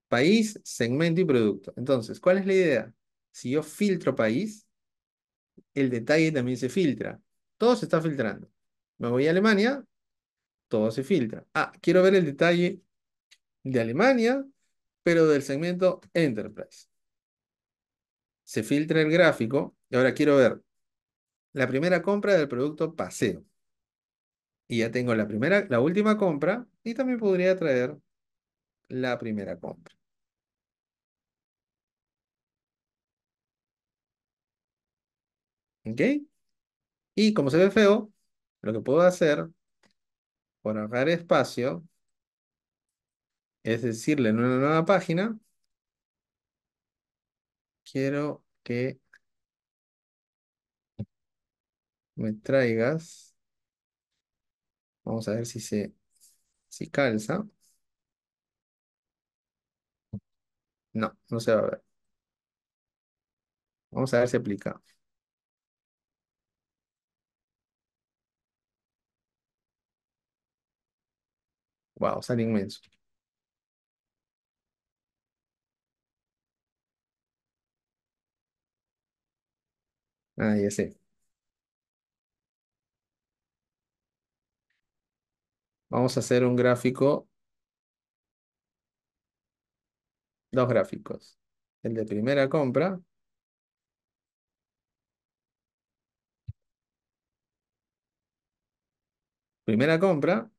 País, segmento y producto. Entonces, ¿cuál es la idea? Si yo filtro país, el detalle también se filtra. Todo se está filtrando. Me voy a Alemania, todo se filtra. Ah, quiero ver el detalle de Alemania, pero del segmento Enterprise. Se filtra el gráfico y ahora quiero ver la primera compra del producto paseo. Y ya tengo la primera, la última compra y también podría traer la primera compra. ¿Ok? Y como se ve feo, lo que puedo hacer por ahorrar espacio es decirle en una nueva página, quiero que me traigas, vamos a ver si se, si calza. No, no se va a ver. Vamos a ver si aplica. Wow, sale inmenso. Ah, ya Vamos a hacer un gráfico, dos gráficos. El de primera compra. Primera compra.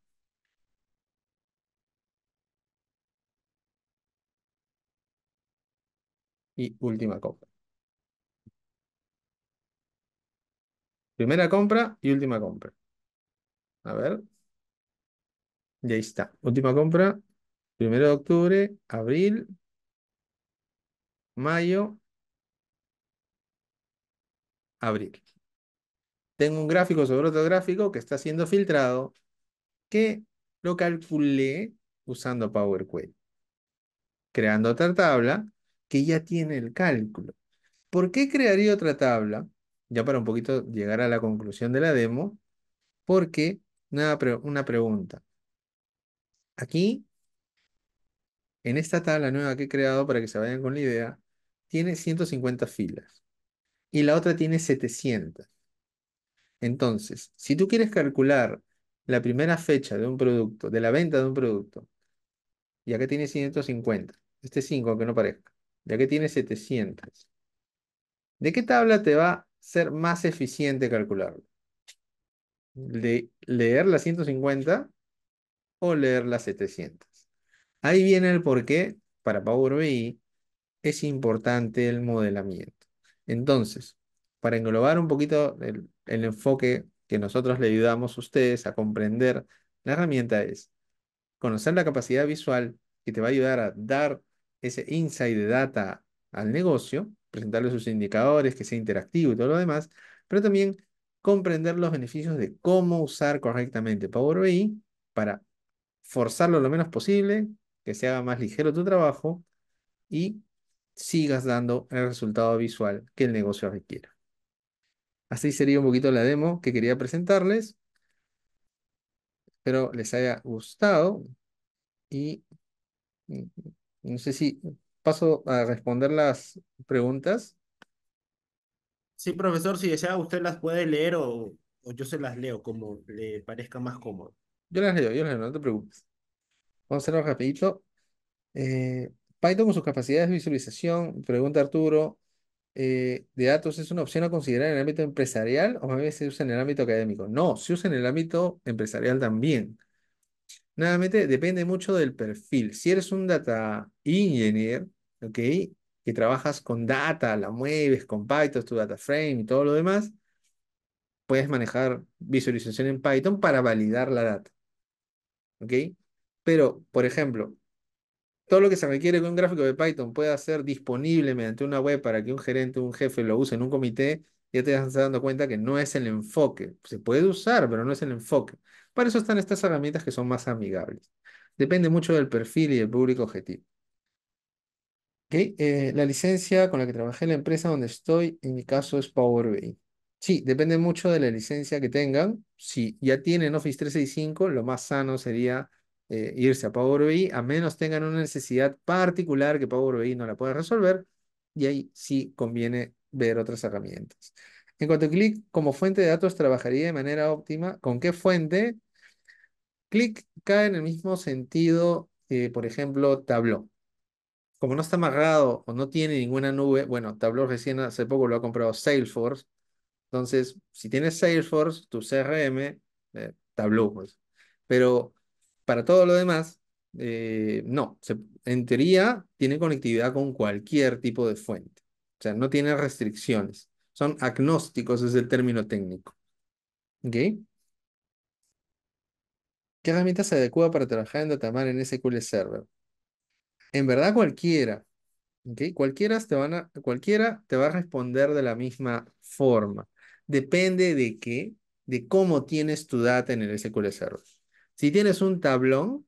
Y última compra. Primera compra y última compra. A ver. Y ahí está. Última compra, primero de octubre, abril, mayo, abril. Tengo un gráfico sobre otro gráfico que está siendo filtrado que lo calculé usando Power Query, creando otra tabla que ya tiene el cálculo. ¿Por qué crearía otra tabla ya para un poquito llegar a la conclusión de la demo, porque una, una pregunta. Aquí, en esta tabla nueva que he creado para que se vayan con la idea, tiene 150 filas y la otra tiene 700. Entonces, si tú quieres calcular la primera fecha de un producto, de la venta de un producto, ya que tiene 150, este 5 aunque no parezca, ya que tiene 700, ¿de qué tabla te va ser más eficiente calcularlo? de ¿Leer las 150 o leer las 700? Ahí viene el porqué para Power BI es importante el modelamiento. Entonces, para englobar un poquito el, el enfoque que nosotros le ayudamos a ustedes a comprender, la herramienta es conocer la capacidad visual que te va a ayudar a dar ese insight de data al negocio presentarles sus indicadores, que sea interactivo y todo lo demás, pero también comprender los beneficios de cómo usar correctamente Power BI para forzarlo lo menos posible, que se haga más ligero tu trabajo y sigas dando el resultado visual que el negocio requiera. Así sería un poquito la demo que quería presentarles. Espero les haya gustado y mm, mm, no sé si paso a responder las preguntas. Sí, profesor, si desea, usted las puede leer o, yo se las leo como le parezca más cómodo. Yo las leo, yo las leo, no te preguntes. Vamos a hacerlo rapidito. Eh, Python con sus capacidades de visualización, pregunta Arturo, eh, de datos es una opción a considerar en el ámbito empresarial o más bien se usa en el ámbito académico. No, se usa en el ámbito empresarial también. Nuevamente, depende mucho del perfil. Si eres un data engineer, Que trabajas con data, la mueves con Python, tu data frame y todo lo demás, puedes manejar visualización en Python para validar la data. Pero, por ejemplo, todo lo que se requiere que un gráfico de Python pueda ser disponible mediante una web para que un gerente o un jefe lo use en un comité, ya te estás dando cuenta que no es el enfoque. Se puede usar, pero no es el enfoque. Para eso están estas herramientas que son más amigables. Depende mucho del perfil y del público objetivo. Eh, la licencia con la que trabajé en la empresa donde estoy, en mi caso es Power BI. Sí, depende mucho de la licencia que tengan. Si ya tienen Office 365, lo más sano sería eh, irse a Power BI, a menos tengan una necesidad particular que Power BI no la pueda resolver, y ahí sí conviene ver otras herramientas. En cuanto a Click como fuente de datos trabajaría de manera óptima, ¿con qué fuente? Click cae en el mismo sentido, eh, por ejemplo, Tableau. Como no está amarrado o no tiene ninguna nube, bueno, Tableau recién hace poco lo ha comprado Salesforce. Entonces, si tienes Salesforce, tu CRM, eh, Tableau, pues. Pero para todo lo demás, eh, no. Se, en teoría, tiene conectividad con cualquier tipo de fuente. O sea, no tiene restricciones. Son agnósticos, es el término técnico. ¿Qué herramienta se adecua para trabajar en Datamar en SQL Server? En verdad cualquiera. Cualquiera, te cualquiera te va a responder de la misma forma. Depende de qué, de cómo tienes tu data en el SQL Server. Si tienes un tablón,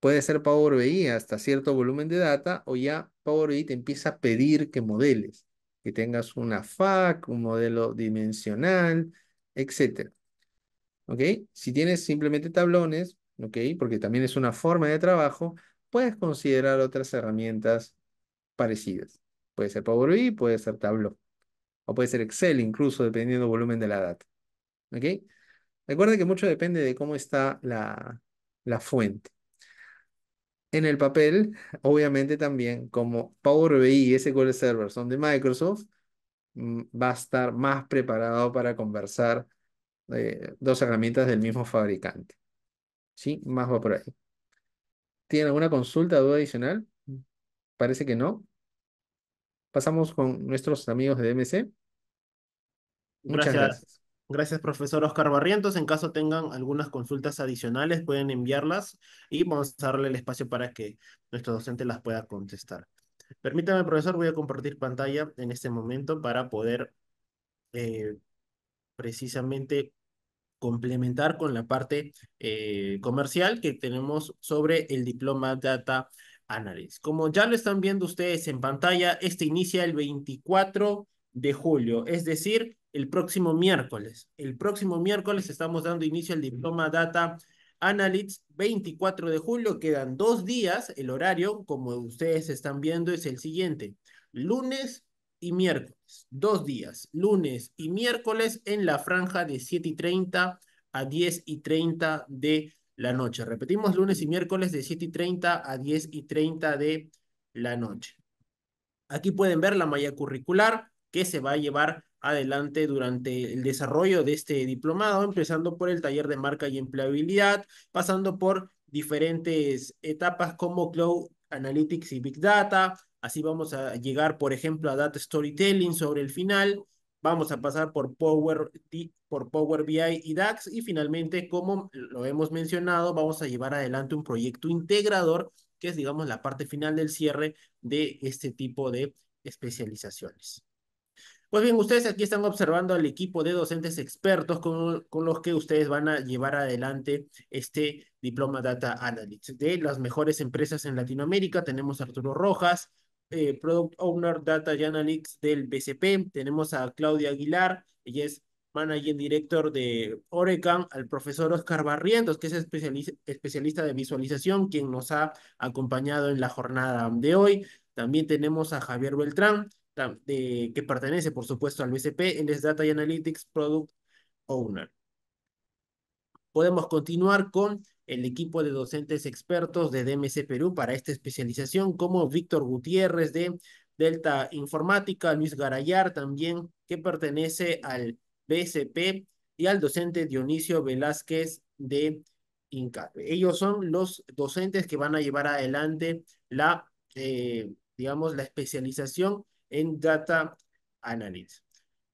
puede ser Power BI hasta cierto volumen de data o ya Power BI te empieza a pedir que modeles que tengas una FAC, un modelo dimensional, etc. ¿Ok? Si tienes simplemente tablones, ¿ok? Porque también es una forma de trabajo, puedes considerar otras herramientas parecidas. Puede ser Power BI, puede ser Tableau. O puede ser Excel, incluso dependiendo del volumen de la data. ¿Ok? Recuerda que mucho depende de cómo está la fuente en el papel, obviamente también como Power BI y SQL Server son de Microsoft, mm, va a estar más preparado para conversar eh, dos herramientas del mismo fabricante. ¿Sí? Más va por ahí. ¿Tienen alguna consulta, duda adicional? Parece que no. Pasamos con nuestros amigos de DMC. Muchas gracias. Gracias, profesor Oscar Barrientos. En caso tengan algunas consultas adicionales, pueden enviarlas y vamos a darle el espacio para que nuestro docente las pueda contestar. Permítame, profesor, voy a compartir pantalla en este momento para poder eh, precisamente complementar con la parte eh, comercial que tenemos sobre el diploma Data Analysis. Como ya lo están viendo ustedes en pantalla, este inicia el 24 de julio, es decir, el próximo miércoles. El próximo miércoles estamos dando inicio al diploma Data Analytics 24 de julio. Quedan dos días. El horario, como ustedes están viendo, es el siguiente. Lunes y miércoles. Dos días. Lunes y miércoles en la franja de 7 y 30 a 10:30 y de la noche. Repetimos, lunes y miércoles de 7 y 30 a 10:30 y de la noche. Aquí pueden ver la malla curricular que se va a llevar adelante durante el desarrollo de este diplomado, empezando por el taller de marca y empleabilidad, pasando por diferentes etapas como Cloud Analytics y Big Data. Así vamos a llegar, por ejemplo, a Data Storytelling sobre el final. Vamos a pasar por Power, por Power BI y DAX. Y finalmente, como lo hemos mencionado, vamos a llevar adelante un proyecto integrador, que es, digamos, la parte final del cierre de este tipo de especializaciones. Pues bien, ustedes aquí están observando al equipo de docentes expertos con, los que ustedes van a llevar adelante este diploma Data Analytics. De las mejores empresas en Latinoamérica tenemos a Arturo Rojas, eh, Product Owner Data Analytics del BCP. Tenemos a Claudia Aguilar, ella es Managing Director de Orecan, al profesor Oscar Barrientos, que es especialista de visualización, quien nos ha acompañado en la jornada de hoy. También tenemos a Javier Beltrán, eh, que pertenece, por supuesto, al BCP, el Data Analytics Product Owner. Podemos continuar con el equipo de docentes expertos de DMC Perú para esta especialización, como Víctor Gutiérrez de Delta Informática, Luis Garayar también, que pertenece al BCP, y al docente Dionisio Velázquez de INCAPE. Ellos son los docentes que van a llevar adelante la, eh, digamos, la especialización en Data Analytics.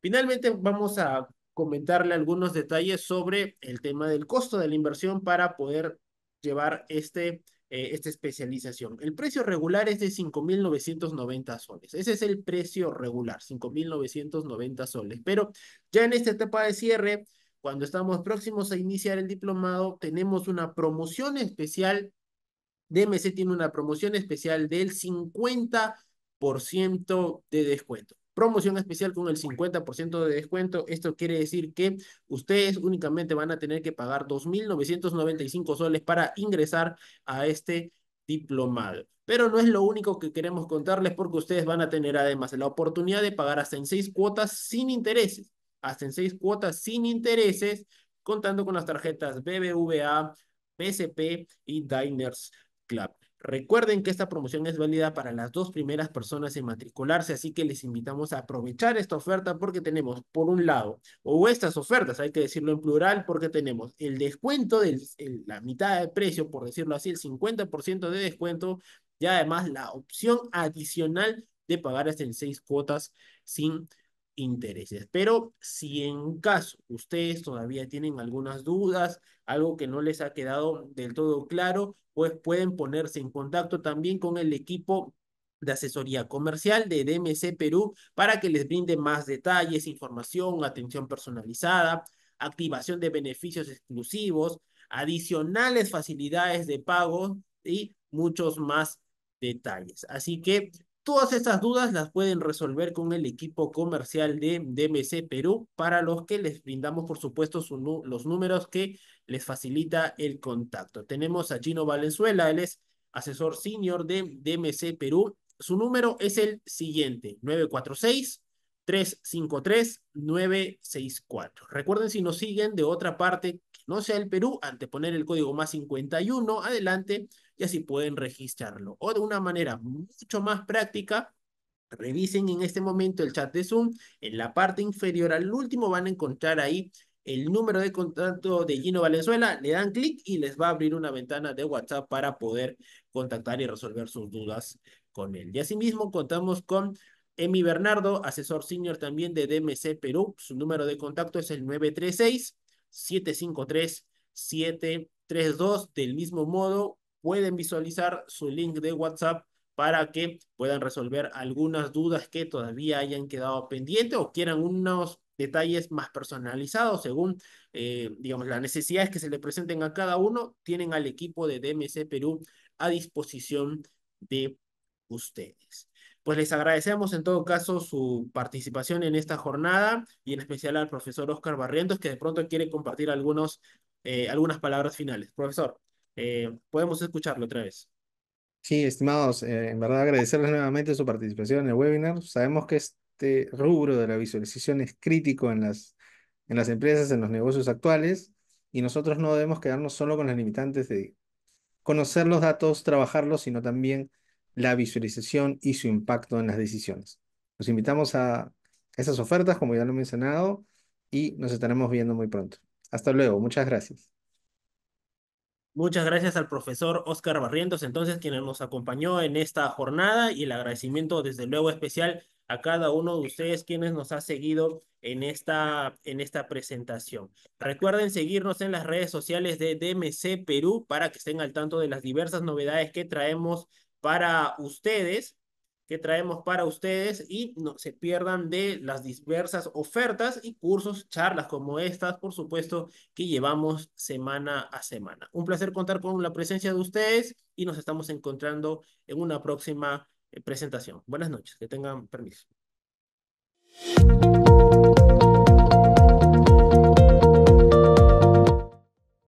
Finalmente, vamos a comentarle algunos detalles sobre el tema del costo de la inversión para poder llevar este, eh, esta especialización. El precio regular es de 5.990 soles. Ese es el precio regular, 5.990 soles. Pero ya en esta etapa de cierre, cuando estamos próximos a iniciar el diplomado, tenemos una promoción especial. DMC tiene una promoción especial del 50% ciento de descuento. Promoción especial con el 50% de descuento. Esto quiere decir que ustedes únicamente van a tener que pagar 2.995 soles para ingresar a este diplomado. Pero no es lo único que queremos contarles porque ustedes van a tener además la oportunidad de pagar hasta en seis cuotas sin intereses. Hasta en seis cuotas sin intereses, contando con las tarjetas BBVA, PCP y Diners Club. Recuerden que esta promoción es válida para las dos primeras personas en matricularse, así que les invitamos a aprovechar esta oferta porque tenemos, por un lado, o estas ofertas, hay que decirlo en plural, porque tenemos el descuento de la mitad de precio, por decirlo así, el 50% de descuento, y además la opción adicional de pagar hasta en seis cuotas sin intereses. Pero si en caso ustedes todavía tienen algunas dudas, algo que no les ha quedado del todo claro, pues pueden ponerse en contacto también con el equipo de asesoría comercial de DMC Perú para que les brinde más detalles, información, atención personalizada, activación de beneficios exclusivos, adicionales facilidades de pago y muchos más detalles. Así que Todas estas dudas las pueden resolver con el equipo comercial de DMC Perú, para los que les brindamos, por supuesto, los números que les facilita el contacto. Tenemos a Gino Valenzuela, él es asesor senior de DMC Perú. Su número es el siguiente, 946-353-964. Recuerden si nos siguen de otra parte no sea el Perú, anteponer el código más 51 adelante y así pueden registrarlo. O de una manera mucho más práctica, revisen en este momento el chat de Zoom. En la parte inferior al último van a encontrar ahí el número de contacto de Gino Valenzuela, le dan clic y les va a abrir una ventana de WhatsApp para poder contactar y resolver sus dudas con él. Y asimismo contamos con Emi Bernardo, asesor senior también de DMC Perú. Su número de contacto es el 936 753 732. Del mismo modo, pueden visualizar su link de WhatsApp para que puedan resolver algunas dudas que todavía hayan quedado pendientes o quieran unos detalles más personalizados según, eh, digamos, las necesidades que se le presenten a cada uno, tienen al equipo de DMC Perú a disposición de ustedes. Pues les agradecemos en todo caso su participación en esta jornada y en especial al profesor Oscar Barrientos, que de pronto quiere compartir algunos, eh, algunas palabras finales. Profesor, eh, podemos escucharlo otra vez. Sí, estimados, eh, en verdad agradecerles nuevamente su participación en el webinar. Sabemos que este rubro de la visualización es crítico en las, en las empresas, en los negocios actuales, y nosotros no debemos quedarnos solo con las limitantes de conocer los datos, trabajarlos, sino también la visualización y su impacto en las decisiones. Los invitamos a esas ofertas, como ya lo he mencionado, y nos estaremos viendo muy pronto. Hasta luego, muchas gracias. Muchas gracias al profesor Oscar Barrientos, entonces, quien nos acompañó en esta jornada y el agradecimiento, desde luego, especial a cada uno de ustedes quienes nos ha seguido en esta, en esta presentación. Recuerden seguirnos en las redes sociales de DMC Perú para que estén al tanto de las diversas novedades que traemos para ustedes, que traemos para ustedes y no se pierdan de las diversas ofertas y cursos, charlas como estas, por supuesto, que llevamos semana a semana. Un placer contar con la presencia de ustedes y nos estamos encontrando en una próxima eh, presentación. Buenas noches, que tengan permiso.